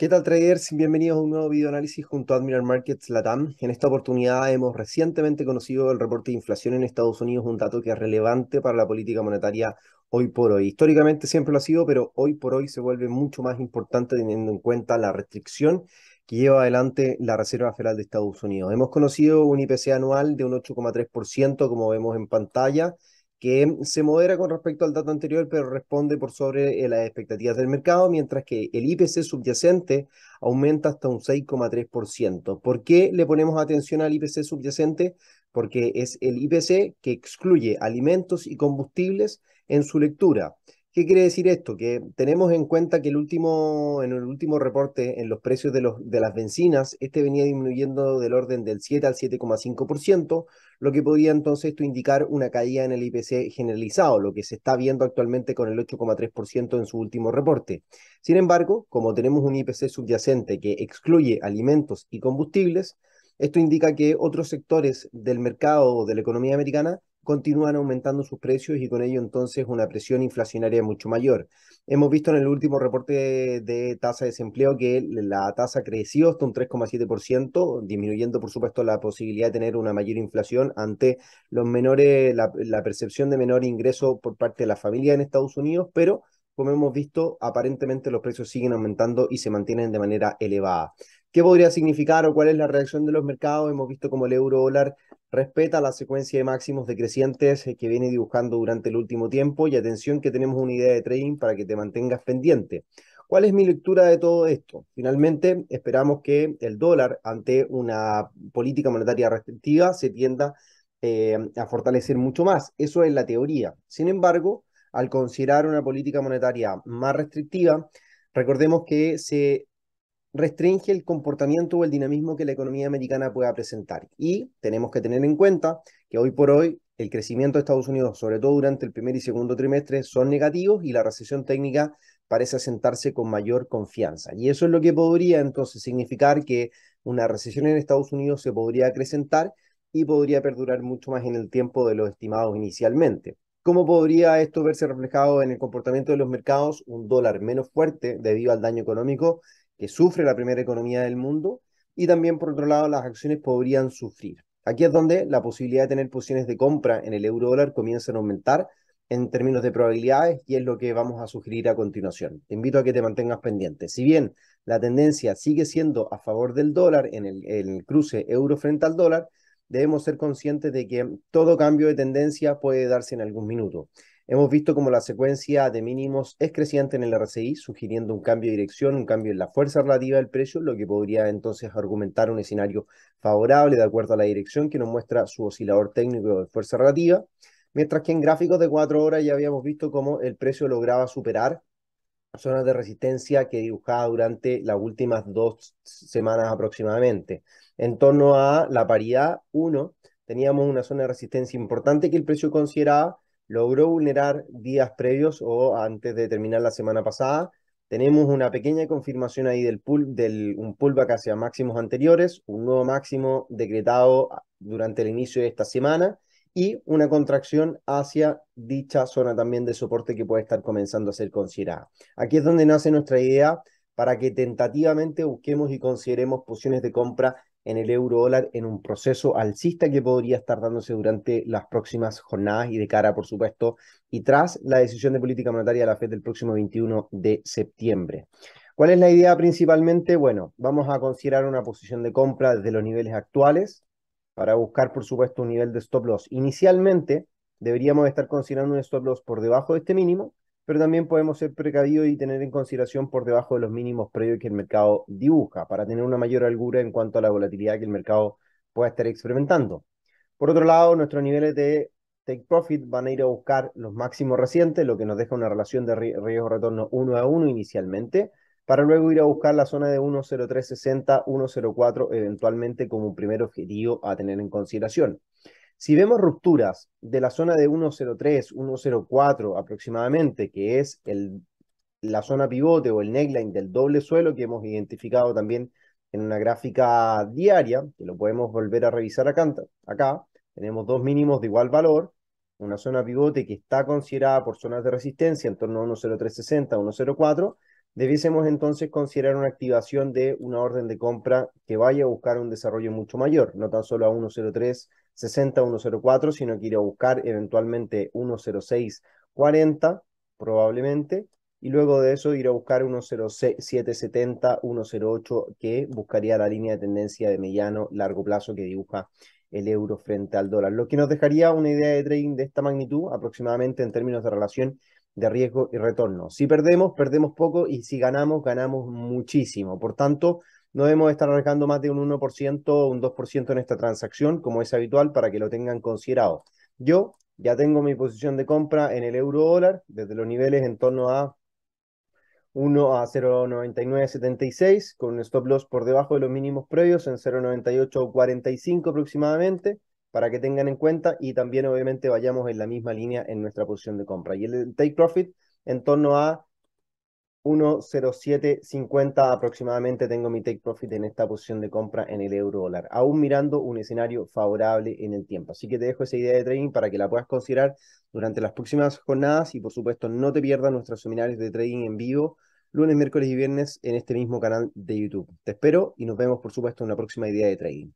¿Qué tal traders? Bienvenidos a un nuevo video análisis junto a Admiral Markets Latam. En esta oportunidad hemos recientemente conocido el reporte de inflación en Estados Unidos, un dato que es relevante para la política monetaria hoy por hoy. Históricamente siempre lo ha sido, pero hoy por hoy se vuelve mucho más importante teniendo en cuenta la restricción que lleva adelante la Reserva Federal de Estados Unidos. Hemos conocido un IPC anual de un 8,3%, como vemos en pantalla, que se modera con respecto al dato anterior, pero responde por sobre eh, las expectativas del mercado, mientras que el IPC subyacente aumenta hasta un 6,3%. ¿Por qué le ponemos atención al IPC subyacente? Porque es el IPC que excluye alimentos y combustibles en su lectura. ¿Qué quiere decir esto? Que tenemos en cuenta que el último, en el último reporte en los precios de, los, de las bencinas, este venía disminuyendo del orden del 7 al 7,5%, lo que podría entonces esto indicar una caída en el IPC generalizado, lo que se está viendo actualmente con el 8,3% en su último reporte. Sin embargo, como tenemos un IPC subyacente que excluye alimentos y combustibles, esto indica que otros sectores del mercado o de la economía americana continúan aumentando sus precios y con ello entonces una presión inflacionaria mucho mayor. Hemos visto en el último reporte de tasa de desempleo que la tasa creció hasta un 3,7%, disminuyendo por supuesto la posibilidad de tener una mayor inflación ante los menores, la, la percepción de menor ingreso por parte de la familia en Estados Unidos, pero como hemos visto, aparentemente los precios siguen aumentando y se mantienen de manera elevada. ¿Qué podría significar o cuál es la reacción de los mercados? Hemos visto como el euro dólar respeta la secuencia de máximos decrecientes eh, que viene dibujando durante el último tiempo y atención que tenemos una idea de trading para que te mantengas pendiente. ¿Cuál es mi lectura de todo esto? Finalmente, esperamos que el dólar ante una política monetaria restrictiva se tienda eh, a fortalecer mucho más. Eso es la teoría. Sin embargo, al considerar una política monetaria más restrictiva, recordemos que se restringe el comportamiento o el dinamismo que la economía americana pueda presentar. Y tenemos que tener en cuenta que hoy por hoy el crecimiento de Estados Unidos, sobre todo durante el primer y segundo trimestre, son negativos y la recesión técnica parece asentarse con mayor confianza. Y eso es lo que podría entonces significar que una recesión en Estados Unidos se podría acrecentar y podría perdurar mucho más en el tiempo de lo estimado inicialmente. ¿Cómo podría esto verse reflejado en el comportamiento de los mercados? Un dólar menos fuerte debido al daño económico que sufre la primera economía del mundo, y también por otro lado las acciones podrían sufrir. Aquí es donde la posibilidad de tener posiciones de compra en el euro dólar comienza a aumentar en términos de probabilidades y es lo que vamos a sugerir a continuación. Te invito a que te mantengas pendiente. Si bien la tendencia sigue siendo a favor del dólar en el cruce euro frente al dólar, debemos ser conscientes de que todo cambio de tendencia puede darse en algún minuto. Hemos visto como la secuencia de mínimos es creciente en el RSI, sugiriendo un cambio de dirección, un cambio en la fuerza relativa del precio, lo que podría entonces argumentar un escenario favorable de acuerdo a la dirección que nos muestra su oscilador técnico de fuerza relativa. Mientras que en gráficos de cuatro horas ya habíamos visto cómo el precio lograba superar zonas de resistencia que dibujaba durante las últimas dos semanas aproximadamente. En torno a la paridad 1, teníamos una zona de resistencia importante que el precio consideraba logró vulnerar días previos o antes de terminar la semana pasada. Tenemos una pequeña confirmación ahí del, pull, del un pullback hacia máximos anteriores, un nuevo máximo decretado durante el inicio de esta semana y una contracción hacia dicha zona también de soporte que puede estar comenzando a ser considerada. Aquí es donde nace nuestra idea para que tentativamente busquemos y consideremos posiciones de compra en el euro dólar en un proceso alcista que podría estar dándose durante las próximas jornadas y de cara, por supuesto, y tras la decisión de política monetaria de la Fed del próximo 21 de septiembre. ¿Cuál es la idea principalmente? Bueno, vamos a considerar una posición de compra desde los niveles actuales para buscar, por supuesto, un nivel de stop loss. Inicialmente, deberíamos estar considerando un stop loss por debajo de este mínimo pero también podemos ser precavidos y tener en consideración por debajo de los mínimos previos que el mercado dibuja, para tener una mayor algura en cuanto a la volatilidad que el mercado pueda estar experimentando. Por otro lado, nuestros niveles de take profit van a ir a buscar los máximos recientes, lo que nos deja una relación de riesgo-retorno 1 a 1 inicialmente, para luego ir a buscar la zona de 1.0360, 1.04 eventualmente como un primer objetivo a tener en consideración. Si vemos rupturas de la zona de 103, 104 aproximadamente, que es la zona pivote o el neckline del doble suelo que hemos identificado también en una gráfica diaria, que lo podemos volver a revisar acá, acá tenemos dos mínimos de igual valor, una zona pivote que está considerada por zonas de resistencia en torno a 10360, 104, debiésemos entonces considerar una activación de una orden de compra que vaya a buscar un desarrollo mucho mayor, no tan solo a 103 60104, sino que ir a buscar eventualmente 10640, probablemente, y luego de eso ir a buscar 1.0770108, que buscaría la línea de tendencia de mediano largo plazo que dibuja el euro frente al dólar, lo que nos dejaría una idea de trading de esta magnitud aproximadamente en términos de relación de riesgo y retorno. Si perdemos, perdemos poco y si ganamos, ganamos muchísimo. Por tanto, no debemos estar arriesgando más de un 1% o un 2% en esta transacción, como es habitual, para que lo tengan considerado. Yo ya tengo mi posición de compra en el euro dólar desde los niveles en torno a 1 a 0,9976 con un stop loss por debajo de los mínimos previos en 0,9845 aproximadamente para que tengan en cuenta y también obviamente vayamos en la misma línea en nuestra posición de compra. Y el take profit en torno a 1.0750 aproximadamente tengo mi take profit en esta posición de compra en el euro dólar, aún mirando un escenario favorable en el tiempo. Así que te dejo esa idea de trading para que la puedas considerar durante las próximas jornadas y por supuesto no te pierdas nuestros seminarios de trading en vivo lunes, miércoles y viernes en este mismo canal de YouTube. Te espero y nos vemos por supuesto en una próxima idea de trading.